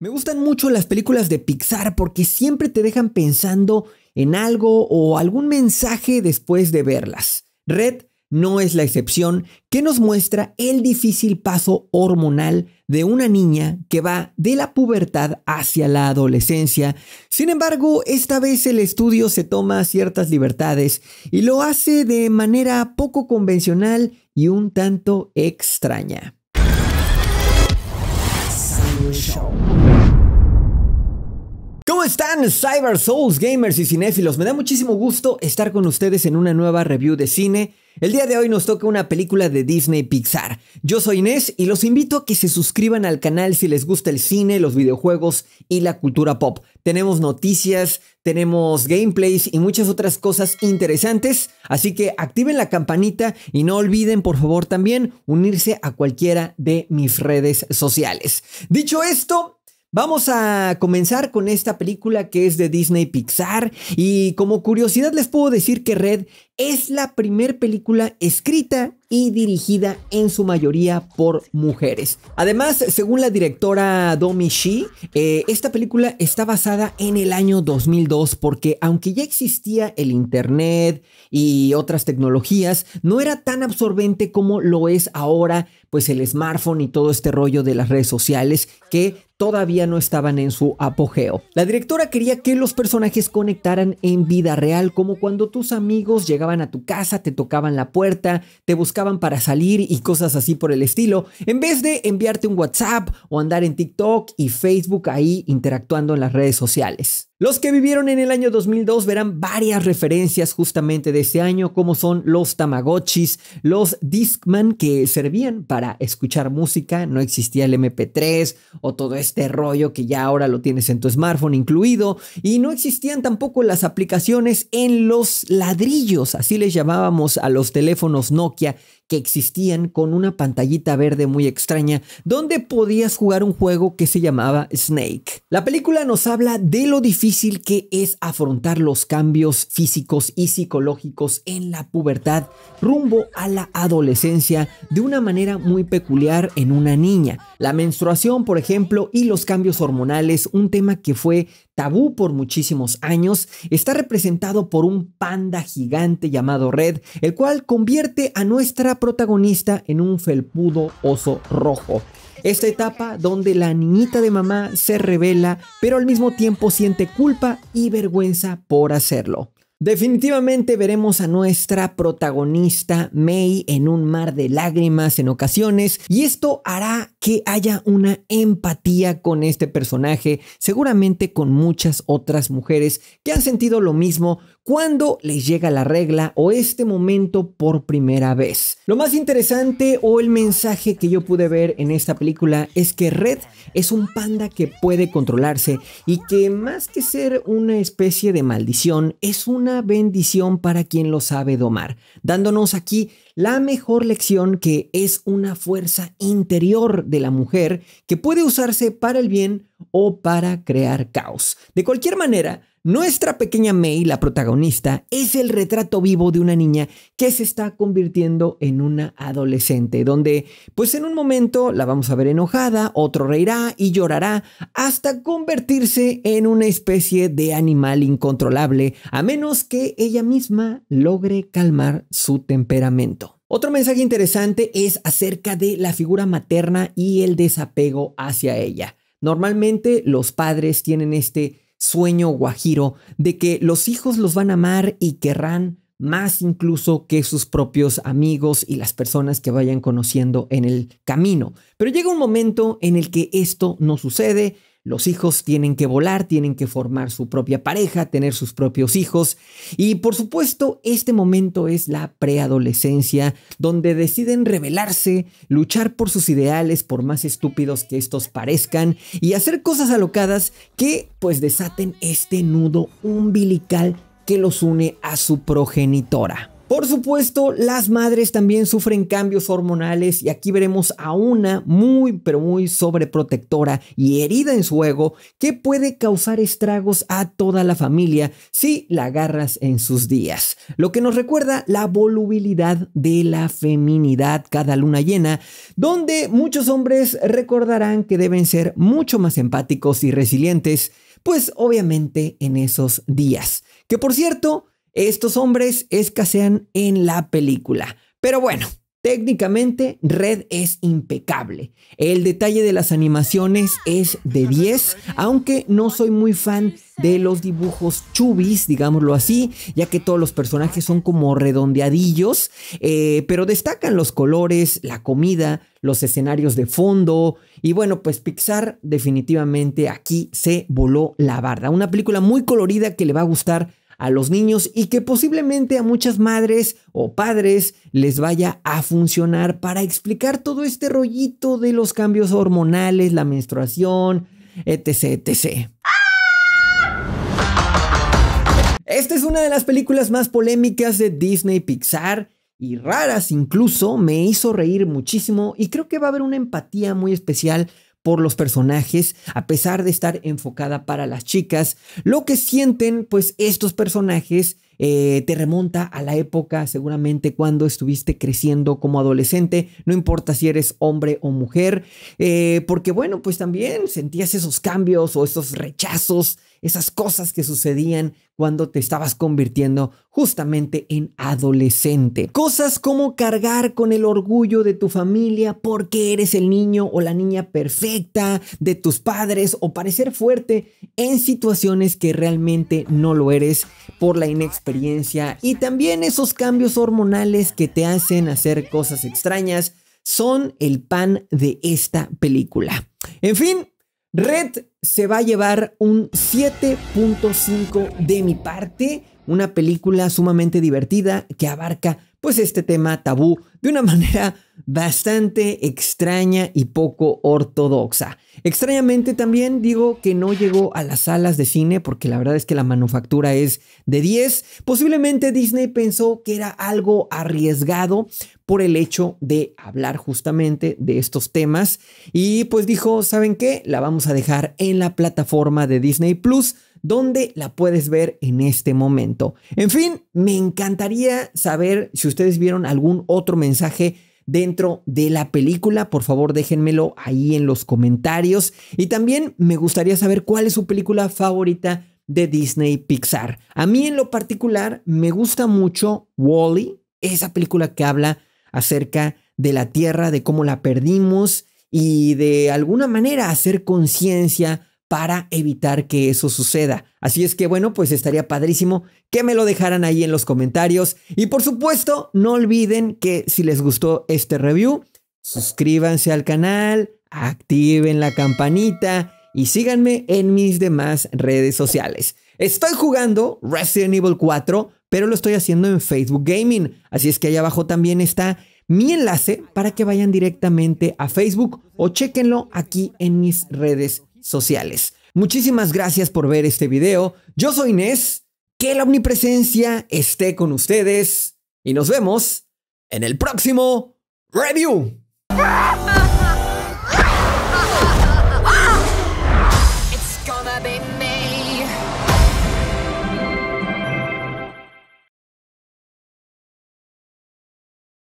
Me gustan mucho las películas de Pixar porque siempre te dejan pensando en algo o algún mensaje después de verlas. Red no es la excepción que nos muestra el difícil paso hormonal de una niña que va de la pubertad hacia la adolescencia. Sin embargo, esta vez el estudio se toma ciertas libertades y lo hace de manera poco convencional y un tanto extraña. Show. ¿Cómo están Cyber Souls gamers y cinéfilos? Me da muchísimo gusto estar con ustedes en una nueva review de cine. El día de hoy nos toca una película de Disney Pixar. Yo soy Inés y los invito a que se suscriban al canal si les gusta el cine, los videojuegos y la cultura pop. Tenemos noticias, tenemos gameplays y muchas otras cosas interesantes, así que activen la campanita y no olviden por favor también unirse a cualquiera de mis redes sociales. Dicho esto, Vamos a comenzar con esta película que es de Disney Pixar y como curiosidad les puedo decir que Red es la primer película escrita y dirigida en su mayoría por mujeres. Además, según la directora Domi Shi, eh, esta película está basada en el año 2002 porque aunque ya existía el Internet y otras tecnologías, no era tan absorbente como lo es ahora pues el smartphone y todo este rollo de las redes sociales que todavía no estaban en su apogeo. La directora quería que los personajes conectaran en vida real como cuando tus amigos llegaban a tu casa, te tocaban la puerta, te buscaban para salir y cosas así por el estilo, en vez de enviarte un WhatsApp o andar en TikTok y Facebook ahí interactuando en las redes sociales. Los que vivieron en el año 2002 verán varias referencias justamente de ese año, como son los Tamagotchis, los Discman que servían para escuchar música, no existía el MP3 o todo este rollo que ya ahora lo tienes en tu smartphone incluido, y no existían tampoco las aplicaciones en los ladrillos, así les llamábamos a los teléfonos Nokia que existían con una pantallita verde muy extraña donde podías jugar un juego que se llamaba Snake. La película nos habla de lo difícil que es afrontar los cambios físicos y psicológicos en la pubertad rumbo a la adolescencia de una manera muy peculiar en una niña la menstruación, por ejemplo, y los cambios hormonales, un tema que fue tabú por muchísimos años, está representado por un panda gigante llamado Red, el cual convierte a nuestra protagonista en un felpudo oso rojo. Esta etapa donde la niñita de mamá se revela, pero al mismo tiempo siente culpa y vergüenza por hacerlo. Definitivamente veremos a nuestra protagonista May en un mar de lágrimas en ocasiones y esto hará que haya una empatía con este personaje, seguramente con muchas otras mujeres que han sentido lo mismo cuando les llega la regla o este momento por primera vez. Lo más interesante o el mensaje que yo pude ver en esta película es que Red es un panda que puede controlarse y que más que ser una especie de maldición es una bendición para quien lo sabe domar, dándonos aquí la mejor lección que es una fuerza interior de la mujer que puede usarse para el bien o para crear caos. De cualquier manera, nuestra pequeña May, la protagonista, es el retrato vivo de una niña que se está convirtiendo en una adolescente, donde pues en un momento la vamos a ver enojada, otro reirá y llorará, hasta convertirse en una especie de animal incontrolable, a menos que ella misma logre calmar su temperamento. Otro mensaje interesante es acerca de la figura materna y el desapego hacia ella. Normalmente los padres tienen este sueño guajiro de que los hijos los van a amar y querrán más incluso que sus propios amigos y las personas que vayan conociendo en el camino. Pero llega un momento en el que esto no sucede los hijos tienen que volar, tienen que formar su propia pareja, tener sus propios hijos. Y por supuesto, este momento es la preadolescencia, donde deciden rebelarse, luchar por sus ideales, por más estúpidos que estos parezcan, y hacer cosas alocadas que pues desaten este nudo umbilical que los une a su progenitora. Por supuesto, las madres también sufren cambios hormonales y aquí veremos a una muy pero muy sobreprotectora y herida en su ego que puede causar estragos a toda la familia si la agarras en sus días. Lo que nos recuerda la volubilidad de la feminidad cada luna llena, donde muchos hombres recordarán que deben ser mucho más empáticos y resilientes, pues obviamente en esos días. Que por cierto, estos hombres escasean en la película. Pero bueno, Técnicamente, Red es impecable. El detalle de las animaciones es de 10, aunque no soy muy fan de los dibujos chubis, digámoslo así, ya que todos los personajes son como redondeadillos, eh, pero destacan los colores, la comida, los escenarios de fondo, y bueno, pues Pixar definitivamente aquí se voló la barda. Una película muy colorida que le va a gustar a los niños y que posiblemente a muchas madres o padres les vaya a funcionar para explicar todo este rollito de los cambios hormonales, la menstruación, etc, etc. Esta es una de las películas más polémicas de Disney Pixar y raras incluso, me hizo reír muchísimo y creo que va a haber una empatía muy especial por los personajes, a pesar de estar enfocada para las chicas. Lo que sienten, pues, estos personajes eh, te remonta a la época seguramente cuando estuviste creciendo como adolescente, no importa si eres hombre o mujer, eh, porque bueno, pues también sentías esos cambios o esos rechazos esas cosas que sucedían cuando te estabas convirtiendo justamente en adolescente. Cosas como cargar con el orgullo de tu familia porque eres el niño o la niña perfecta de tus padres o parecer fuerte en situaciones que realmente no lo eres por la inexperiencia y también esos cambios hormonales que te hacen hacer cosas extrañas son el pan de esta película. En fin, Red se va a llevar un 7.5 de mi parte una película sumamente divertida que abarca pues este tema tabú de una manera bastante extraña y poco ortodoxa. Extrañamente también digo que no llegó a las salas de cine porque la verdad es que la manufactura es de 10. Posiblemente Disney pensó que era algo arriesgado por el hecho de hablar justamente de estos temas y pues dijo, ¿saben qué? La vamos a dejar en la plataforma de Disney Plus ¿Dónde la puedes ver en este momento? En fin, me encantaría saber si ustedes vieron algún otro mensaje dentro de la película. Por favor, déjenmelo ahí en los comentarios. Y también me gustaría saber cuál es su película favorita de Disney Pixar. A mí en lo particular me gusta mucho Wally, -E, esa película que habla acerca de la Tierra, de cómo la perdimos y de alguna manera hacer conciencia para evitar que eso suceda. Así es que bueno, pues estaría padrísimo que me lo dejaran ahí en los comentarios. Y por supuesto, no olviden que si les gustó este review, suscríbanse al canal, activen la campanita y síganme en mis demás redes sociales. Estoy jugando Resident Evil 4, pero lo estoy haciendo en Facebook Gaming. Así es que ahí abajo también está mi enlace para que vayan directamente a Facebook o chequenlo aquí en mis redes sociales. Muchísimas gracias por ver este video. Yo soy Inés. Que la omnipresencia esté con ustedes y nos vemos en el próximo review.